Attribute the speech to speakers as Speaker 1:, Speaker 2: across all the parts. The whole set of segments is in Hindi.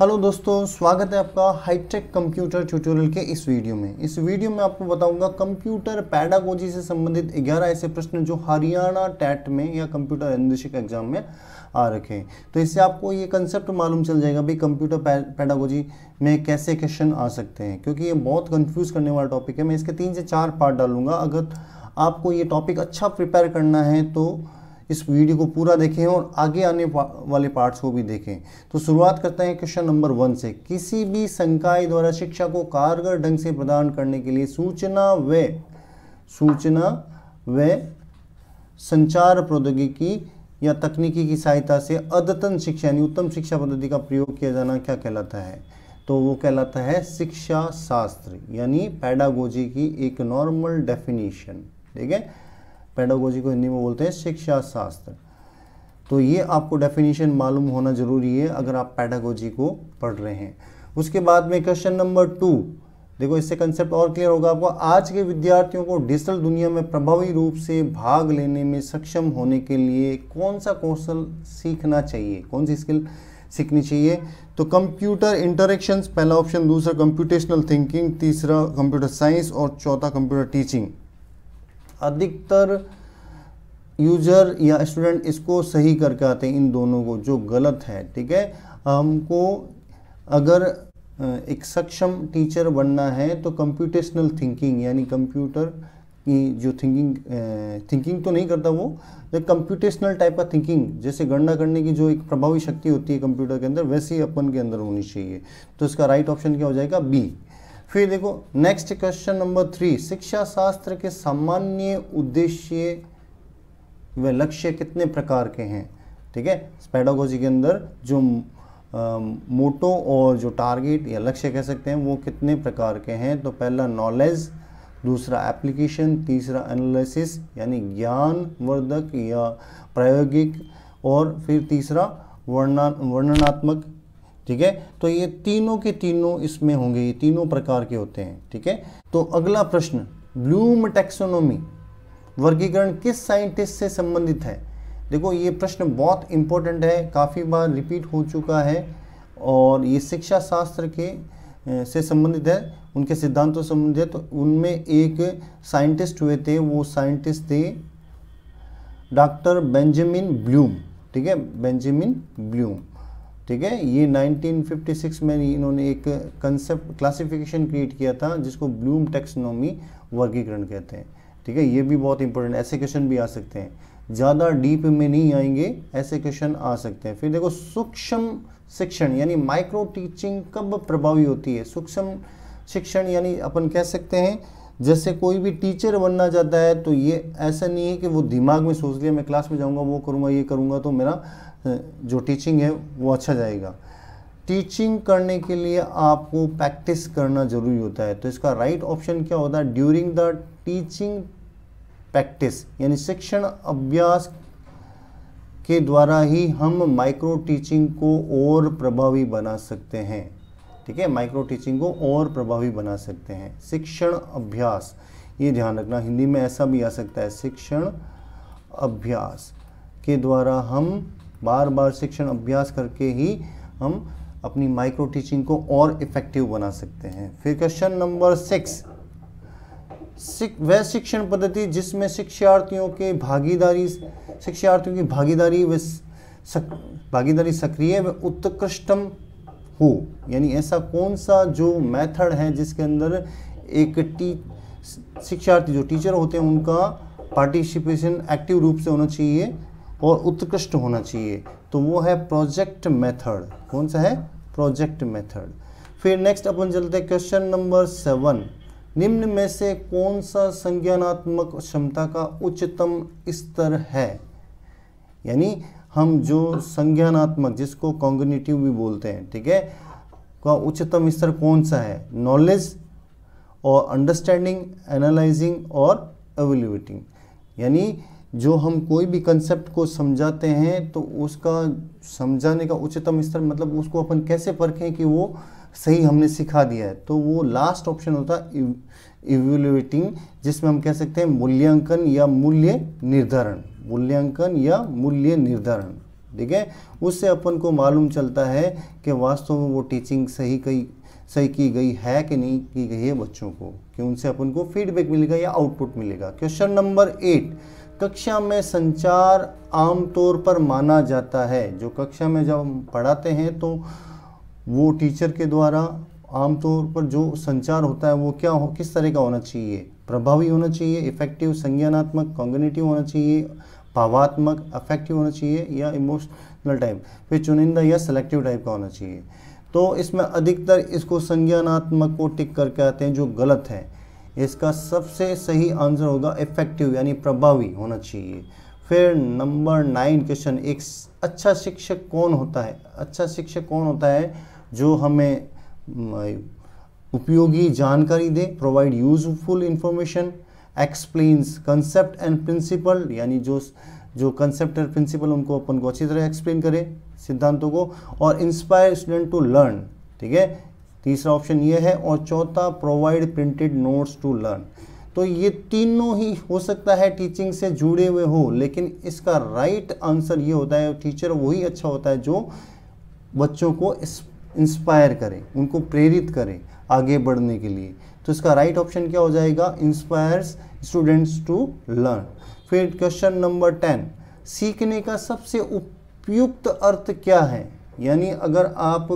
Speaker 1: हेलो दोस्तों स्वागत है आपका हाईटेक कंप्यूटर ट्यूटोरियल के इस वीडियो में इस वीडियो में आपको बताऊंगा कंप्यूटर पैडागोजी से संबंधित 11 ऐसे प्रश्न जो हरियाणा टैट में या कंप्यूटर अनुदेशिक एग्जाम में आ रखे हैं तो इससे आपको ये कंसेप्ट मालूम चल जाएगा भाई कंप्यूटर पैडागोजी में कैसे क्वेश्चन आ सकते हैं क्योंकि ये बहुत कन्फ्यूज़ करने वाला टॉपिक है मैं इसके तीन से चार पार्ट डालूंगा अगर आपको ये टॉपिक अच्छा प्रिपेयर करना है तो इस वीडियो को पूरा देखें और आगे आने वाले पार्ट्स को भी देखें तो शुरुआत करते हैं क्वेश्चन नंबर वन से किसी भी संकाय द्वारा शिक्षा को कारगर ढंग से प्रदान करने के लिए सूचना व सूचना व संचार प्रौद्योगिकी या तकनीकी की सहायता से अद्यतन शिक्षा यानी उत्तम शिक्षा पद्धति का प्रयोग किया जाना क्या कहलाता है तो वो कहलाता है शिक्षा शास्त्र यानी पैडागोजी की एक नॉर्मल डेफिनेशन ठीक है पेडागोजी को हिंदी में बोलते हैं शिक्षा शास्त्र तो ये आपको डेफिनेशन मालूम होना ज़रूरी है अगर आप पैडागोजी को पढ़ रहे हैं उसके बाद में क्वेश्चन नंबर टू देखो इससे कंसेप्ट और क्लियर होगा आपको आज के विद्यार्थियों को डिजिटल दुनिया में प्रभावी रूप से भाग लेने में सक्षम होने के लिए कौन सा कौशल सीखना चाहिए कौन सी स्किल सीखनी चाहिए तो कंप्यूटर इंटरेक्शंस पहला ऑप्शन दूसरा कंप्यूटेशनल थिंकिंग तीसरा कंप्यूटर साइंस और चौथा कंप्यूटर टीचिंग अधिकतर यूजर या स्टूडेंट इसको सही करके आते हैं इन दोनों को जो गलत है ठीक है हमको अगर एक सक्षम टीचर बनना है तो कंप्यूटेशनल थिंकिंग यानी कंप्यूटर की जो थिंकिंग थिंकिंग तो नहीं करता वो कंप्यूटेशनल टाइप का थिंकिंग जैसे गणना करने की जो एक प्रभावी शक्ति होती है कंप्यूटर के अंदर वैसे ही अपन के अंदर होनी चाहिए तो इसका राइट ऑप्शन क्या हो जाएगा बी फिर देखो नेक्स्ट क्वेश्चन नंबर थ्री शिक्षा शास्त्र के सामान्य उद्देश्य व लक्ष्य कितने प्रकार के हैं ठीक है पेडागोजी के अंदर जो मोटो और जो टारगेट या लक्ष्य कह सकते हैं वो कितने प्रकार के हैं तो पहला नॉलेज दूसरा एप्लीकेशन तीसरा एनालिसिस यानी ज्ञानवर्धक या प्रायोगिक और फिर तीसरा वर्णा वर्णनात्मक ठीक है तो ये तीनों के तीनों इसमें होंगे ये तीनों प्रकार के होते हैं ठीक है तो अगला प्रश्न ब्लूम टेक्सोनोमी वर्गीकरण किस साइंटिस्ट से संबंधित है देखो ये प्रश्न बहुत इंपॉर्टेंट है काफ़ी बार रिपीट हो चुका है और ये शिक्षा शास्त्र के से संबंधित है उनके सिद्धांतों से संबंधित है तो उनमें एक साइंटिस्ट हुए थे वो साइंटिस्ट थे डॉक्टर बेंजामिन ब्लूम ठीक है बेंजामिन ब्लूम ठीक है ये 1956 में इन्होंने एक कंसेप्ट क्लासिफिकेशन क्रिएट किया था जिसको ब्लूम टेक्सनोमी वर्गीकरण कहते हैं ठीक है ये भी बहुत इंपॉर्टेंट ऐसे क्वेश्चन भी आ सकते हैं ज़्यादा डीप में नहीं आएंगे ऐसे क्वेश्चन आ सकते हैं फिर देखो सूक्ष्म शिक्षण यानी माइक्रो टीचिंग कब प्रभावी होती है सूक्ष्म शिक्षण यानी अपन कह सकते हैं जैसे कोई भी टीचर बनना चाहता है तो ये ऐसा नहीं है कि वो दिमाग में सोच लिया मैं क्लास में जाऊँगा वो करूँगा ये करूँगा तो मेरा जो टीचिंग है वो अच्छा जाएगा टीचिंग करने के लिए आपको प्रैक्टिस करना ज़रूरी होता है तो इसका राइट ऑप्शन क्या होता है ड्यूरिंग द टीचिंग प्रैक्टिस यानी शिक्षण अभ्यास के द्वारा ही हम माइक्रो टीचिंग को और प्रभावी बना सकते हैं ठीक है माइक्रो टीचिंग को और प्रभावी बना सकते हैं शिक्षण अभ्यास ये ध्यान रखना हिंदी में ऐसा भी आ सकता है शिक्षण अभ्यास के द्वारा हम बार बार शिक्षण अभ्यास करके ही हम अपनी माइक्रो टीचिंग को और इफेक्टिव बना सकते हैं फिर क्वेश्चन नंबर सिक्स वह शिक्षण पद्धति जिसमें शिक्षार्थियों के भागीदारी शिक्षार्थियों की भागीदारी व भागीदारी सक्रिय व उत्कृष्टम हो यानी ऐसा कौन सा जो मेथड है जिसके अंदर एक टी शिक्षार्थी जो टीचर होते हैं उनका पार्टिसिपेशन एक्टिव रूप से होना चाहिए और उत्कृष्ट होना चाहिए तो वो है प्रोजेक्ट मेथड कौन सा है प्रोजेक्ट मेथड फिर नेक्स्ट अपन चलते हैं क्वेश्चन नंबर सेवन निम्न में से कौन सा संज्ञानात्मक क्षमता का उच्चतम स्तर है यानी हम जो संज्ञानात्मक जिसको कॉन्गनिटिव भी बोलते हैं ठीक है का उच्चतम स्तर कौन सा है नॉलेज और अंडरस्टैंडिंग एनालाइजिंग और एवेल्यूटिंग यानी जो हम कोई भी कंसेप्ट को समझाते हैं तो उसका समझाने का उच्चतम स्तर मतलब उसको अपन कैसे परखें कि वो सही हमने सिखा दिया है तो वो लास्ट ऑप्शन होता है इवेल्युएटिंग जिसमें हम कह सकते हैं मूल्यांकन या मूल्य निर्धारण मूल्यांकन या मूल्य निर्धारण ठीक है उससे अपन को मालूम चलता है कि वास्तव में वो टीचिंग सही कही सही की गई है कि नहीं की गई है बच्चों को कि उनसे अपन को फीडबैक मिलेगा या आउटपुट मिलेगा क्वेश्चन नंबर एट कक्षा में संचार आमतौर पर माना जाता है जो कक्षा में जब हम पढ़ाते हैं तो वो टीचर के द्वारा आमतौर पर जो संचार होता है वो क्या हो किस तरह का होना चाहिए प्रभावी होना चाहिए इफेक्टिव संज्ञानात्मक कॉन्गनेटिव होना चाहिए भावात्मक अफेक्टिव होना चाहिए या इमोशनल टाइप फिर चुनिंदा या सेलेक्टिव टाइप का होना चाहिए तो इसमें अधिकतर इसको संज्ञानात्मक को टिक करके आते हैं जो गलत है इसका सबसे सही आंसर होगा इफेक्टिव यानी प्रभावी होना चाहिए फिर नंबर नाइन क्वेश्चन एक अच्छा शिक्षक कौन होता है अच्छा शिक्षक कौन होता है जो हमें उपयोगी जानकारी दे provide useful information explains concept and principle यानी जो जो कंसेप्ट एंड प्रिंसिपल उनको अपन को अच्छी तरह एक्सप्लेन करें सिद्धांतों को और इंस्पायर स्टूडेंट टू लर्न ठीक है तीसरा ऑप्शन ये है और चौथा provide printed notes to learn तो ये तीनों ही हो सकता है टीचिंग से जुड़े हुए हो लेकिन इसका राइट आंसर ये होता है टीचर वही अच्छा होता है जो बच्चों को इंस्पायर करें उनको प्रेरित करें आगे बढ़ने के लिए तो इसका राइट ऑप्शन क्या हो जाएगा इंस्पायर्स स्टूडेंट्स टू लर्न फिर क्वेश्चन नंबर टेन सीखने का सबसे उपयुक्त अर्थ क्या है यानी अगर आप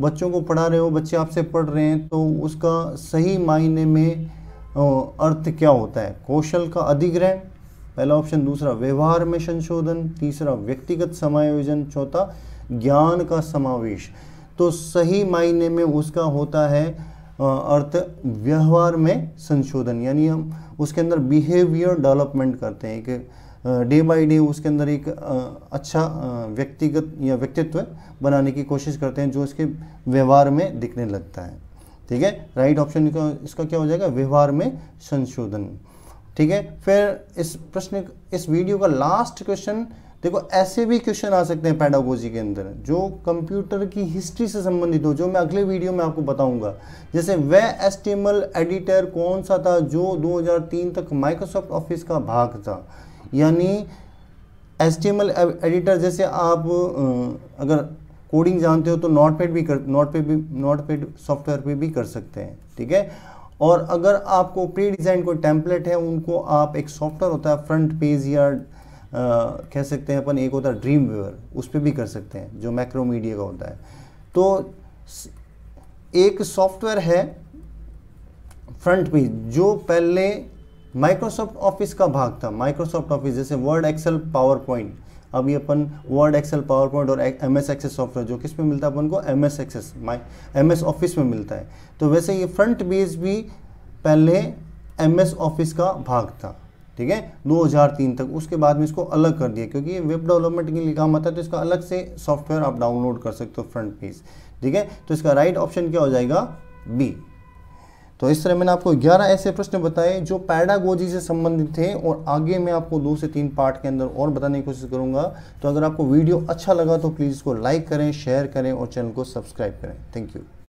Speaker 1: बच्चों को पढ़ा रहे हो बच्चे आपसे पढ़ रहे हैं तो उसका सही मायने में अर्थ क्या होता है कौशल का अधिग्रहण पहला ऑप्शन दूसरा व्यवहार में संशोधन तीसरा व्यक्तिगत समायोजन चौथा ज्ञान का समावेश तो सही मायने में उसका होता है अर्थ व्यवहार में संशोधन यानी हम उसके अंदर बिहेवियर डेवलपमेंट करते हैं कि डे बाय डे उसके अंदर एक अच्छा व्यक्तिगत या व्यक्तित्व बनाने की कोशिश करते हैं जो इसके व्यवहार में दिखने लगता है ठीक है राइट ऑप्शन का इसका क्या हो जाएगा व्यवहार में संशोधन ठीक है फिर इस प्रश्न इस वीडियो का लास्ट क्वेश्चन देखो ऐसे भी क्वेश्चन आ सकते हैं पैडागोजी के अंदर जो कंप्यूटर की हिस्ट्री से संबंधित हो जो मैं अगले वीडियो में आपको बताऊंगा जैसे वह एस्टिमल एडिटर कौन सा था जो 2003 तक माइक्रोसॉफ्ट ऑफिस का भाग था यानी एस्टिमल एडिटर जैसे आप अगर कोडिंग जानते हो तो नॉट पेड भी कर नॉट पेड भी नोट सॉफ्टवेयर पे भी कर सकते हैं ठीक है और अगर आपको प्री डिज़ाइन कोई टेम्पलेट है उनको आप एक सॉफ्टवेयर होता है फ्रंट पेज या कह सकते हैं अपन एक होता है ड्रीम व्यूअर उस पर भी कर सकते हैं जो मैक्रो मीडिया का होता है तो एक सॉफ्टवेयर है फ्रंट पेज जो पहले माइक्रोसॉफ्ट ऑफिस का भाग था माइक्रोसॉफ्ट ऑफिस जैसे वर्ड एक्सेल पावर पॉइंट अभी अपन वर्ड एक्सेल पावर पॉइंट और एम एस एक्सेस सॉफ्टवेयर जो किस में मिलता है अपन को M S Access M S Office में मिलता है तो वैसे ये फ्रंट पेज भी पहले एम एस ऑफिस का भाग था ठीक है 2003 तक उसके बाद में इसको अलग कर दिया क्योंकि ये वेब डेवलपमेंट के लिए काम आता है तो इसका अलग से सॉफ्टवेयर आप डाउनलोड कर सकते हो फ्रंट पेज ठीक है तो इसका राइट ऑप्शन क्या हो जाएगा बी तो इस तरह मैंने आपको 11 ऐसे प्रश्न बताए जो पैडागोजी से संबंधित थे और आगे मैं आपको दो से तीन पार्ट के अंदर और बताने की कोशिश करूंगा तो अगर आपको वीडियो अच्छा लगा तो प्लीज़ इसको लाइक करें शेयर करें और चैनल को सब्सक्राइब करें थैंक यू